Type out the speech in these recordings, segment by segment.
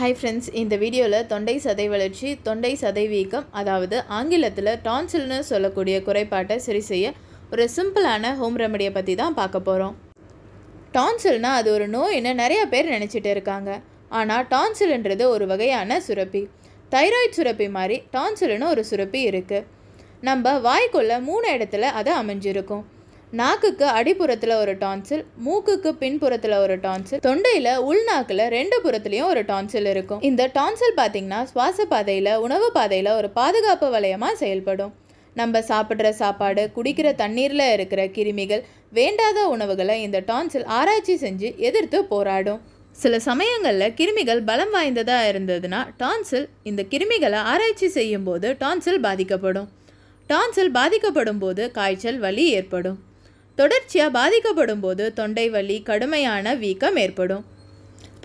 hi friends இந்த வீடியோவில் தொண்டை சதை வளர்ச்சி தொண்டை சதை வீக்கம் அதாவது ஆங்கிலத்தில் டான்சில்னு சொல்லக்கூடிய குறைபாட்டை சரி செய்ய ஒரு சிம்பிளான ஹோம் ரெமடியை பற்றி தான் பார்க்க போகிறோம் டான்சில்னா அது ஒரு நோயின்னு நிறைய பேர் நினச்சிட்டு இருக்காங்க ஆனால் டான்சில்ன்றது ஒரு வகையான சுரப்பி தைராய்ட் சுரப்பி மாதிரி டான்சில்னு ஒரு சுரப்பி இருக்குது நம்ம வாய்க்குள்ளே மூணு இடத்துல அது அமைஞ்சிருக்கும் நாக்குக்கு அடிப்புறத்தில் ஒரு டான்சில் மூக்குக்கு பின்புறத்தில் ஒரு டான்சில் தொண்டையில் உள்நாக்கில் ரெண்டு புறத்துலையும் ஒரு டான்சில் இருக்கும் இந்த டான்சில் பார்த்தீங்கன்னா சுவாச பாதையில் உணவு பாதையில் ஒரு பாதுகாப்பு வளையமாக செயல்படும் நம்ம சாப்பிட்ற சாப்பாடு குடிக்கிற தண்ணீரில் இருக்கிற கிருமிகள் வேண்டாத உணவுகளை இந்த டான்சில் ஆராய்ச்சி செஞ்சு எதிர்த்து போராடும் சில சமயங்களில் கிருமிகள் பலம் வாய்ந்ததாக இருந்ததுன்னா டான்சில் இந்த கிருமிகளை ஆராய்ச்சி செய்யும் போது டான்சில் பாதிக்கப்படும் டான்சில் பாதிக்கப்படும் போது காய்ச்சல் வலி ஏற்படும் தொடர்ச்சியாக பாதிக்கப்படும் போது தொண்டை வலி கடுமையான வீக்கம் ஏற்படும்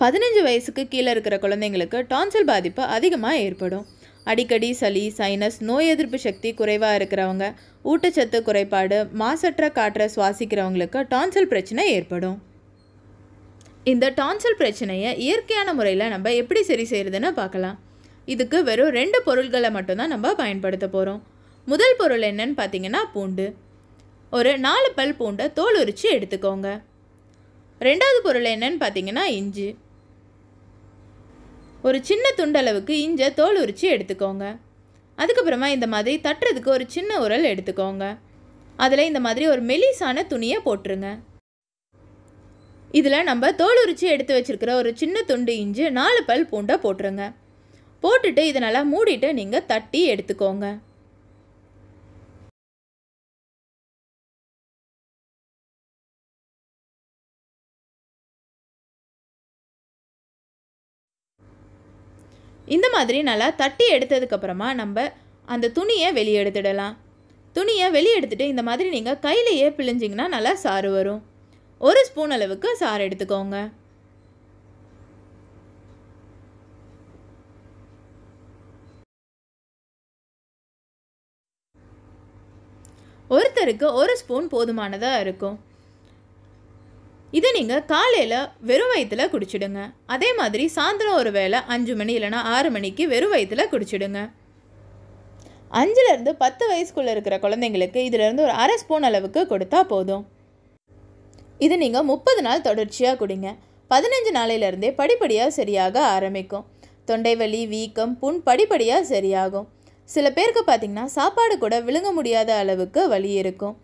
பதினஞ்சு வயசுக்கு கீழே இருக்கிற குழந்தைங்களுக்கு டான்சல் பாதிப்பு அதிகமாக ஏற்படும் அடிக்கடி சளி சைனஸ் நோய் எதிர்ப்பு சக்தி குறைவாக இருக்கிறவங்க ஊட்டச்சத்து குறைபாடு மாசற்ற காற்றை சுவாசிக்கிறவங்களுக்கு டான்சல் பிரச்சனை ஏற்படும் இந்த டான்சல் பிரச்சனையை இயற்கையான முறையில் நம்ம எப்படி சரி செய்கிறதுன்னு பார்க்கலாம் இதுக்கு வெறும் ரெண்டு பொருள்களை மட்டும்தான் நம்ம பயன்படுத்த போகிறோம் முதல் பொருள் என்னன்னு பார்த்தீங்கன்னா பூண்டு ஒரு நாலு பல் பூண்டை தோல் உரித்து எடுத்துக்கோங்க ரெண்டாவது பொருள் என்னன்னு பார்த்தீங்கன்னா இஞ்சி ஒரு சின்ன துண்டளவுக்கு இஞ்சை தோல் உரித்து எடுத்துக்கோங்க அதுக்கப்புறமா இந்த மாதிரி தட்டுறதுக்கு ஒரு சின்ன உரல் எடுத்துக்கோங்க அதில் இந்த மாதிரி ஒரு மெலிசான துணியை போட்டுருங்க இதில் நம்ம தோல் உரித்து எடுத்து வச்சுருக்கிற ஒரு சின்ன துண்டு இஞ்சி நாலு பல் பூண்டை போட்டுருங்க போட்டுட்டு இதை நல்லா மூடிட்டு நீங்கள் தட்டி எடுத்துக்கோங்க இந்த மாதிரி நல்லா தட்டி எடுத்ததுக்கப்புறமா நம்ம அந்த துணியை வெளியே எடுத்துடலாம் துணியை வெளியே எடுத்துகிட்டு இந்த மாதிரி நீங்கள் கையிலையே பிழிஞ்சிங்கன்னா நல்லா சாறு வரும் ஒரு ஸ்பூன் அளவுக்கு சாறு எடுத்துக்கோங்க ஒருத்தருக்கு ஒரு ஸ்பூன் போதுமானதாக இருக்கும் இதை நீங்கள் காலையில் வெறும் வயிற்றில் குடிச்சிடுங்க அதே மாதிரி சாயந்தரம் ஒரு வேளை அஞ்சு மணி இல்லைனா ஆறு மணிக்கு வெறும் வயிற்றில் குடிச்சிடுங்க அஞ்சுலேருந்து பத்து வயசுக்குள்ளே இருக்கிற குழந்தைங்களுக்கு இதிலேருந்து ஒரு அரை ஸ்பூன் அளவுக்கு கொடுத்தா போதும் இது நீங்கள் முப்பது நாள் தொடர்ச்சியாக குடிங்க பதினஞ்சு நாளையிலேருந்தே படிப்படியாக சரியாக ஆரம்பிக்கும் தொண்டைவலி வீக்கம் புண் படிப்படியாக சரியாகும் சில பேருக்கு பார்த்திங்கன்னா சாப்பாடு கூட விழுங்க முடியாத அளவுக்கு வலி இருக்கும்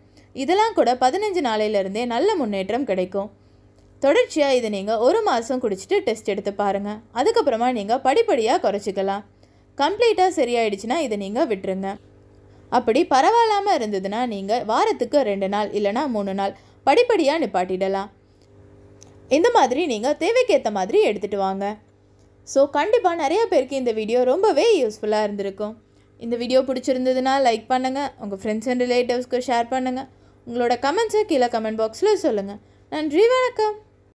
இதெல்லாம் கூட பதினஞ்சு நாளையிலேருந்தே நல்ல முன்னேற்றம் கிடைக்கும் தொடர்ச்சியாக இதை நீங்கள் ஒரு மாதம் குடிச்சிட்டு டெஸ்ட் எடுத்து பாருங்கள் அதுக்கப்புறமா நீங்கள் படிப்படியாக குறைச்சிக்கலாம் கம்ப்ளீட்டாக சரியாயிடுச்சுன்னா இதை நீங்கள் விட்டுருங்க அப்படி பரவாயில்லாமல் இருந்ததுன்னா நீங்கள் வாரத்துக்கு ரெண்டு நாள் இல்லைனா மூணு நாள் படிப்படியாக நிப்பாட்டிடலாம் இந்த மாதிரி நீங்கள் தேவைக்கேற்ற மாதிரி எடுத்துகிட்டு வாங்க ஸோ கண்டிப்பாக நிறைய பேருக்கு இந்த வீடியோ ரொம்பவே யூஸ்ஃபுல்லாக இருந்திருக்கும் இந்த வீடியோ பிடிச்சிருந்ததுன்னா லைக் பண்ணுங்கள் உங்கள் ஃப்ரெண்ட்ஸ் அண்ட் ரிலேட்டிவ்ஸ்க்கு ஷேர் பண்ணுங்கள் உங்களோட கமெண்ட்ஸை கீழே கமெண்ட் பாக்ஸில் சொல்லுங்கள் நன்றி வணக்கம்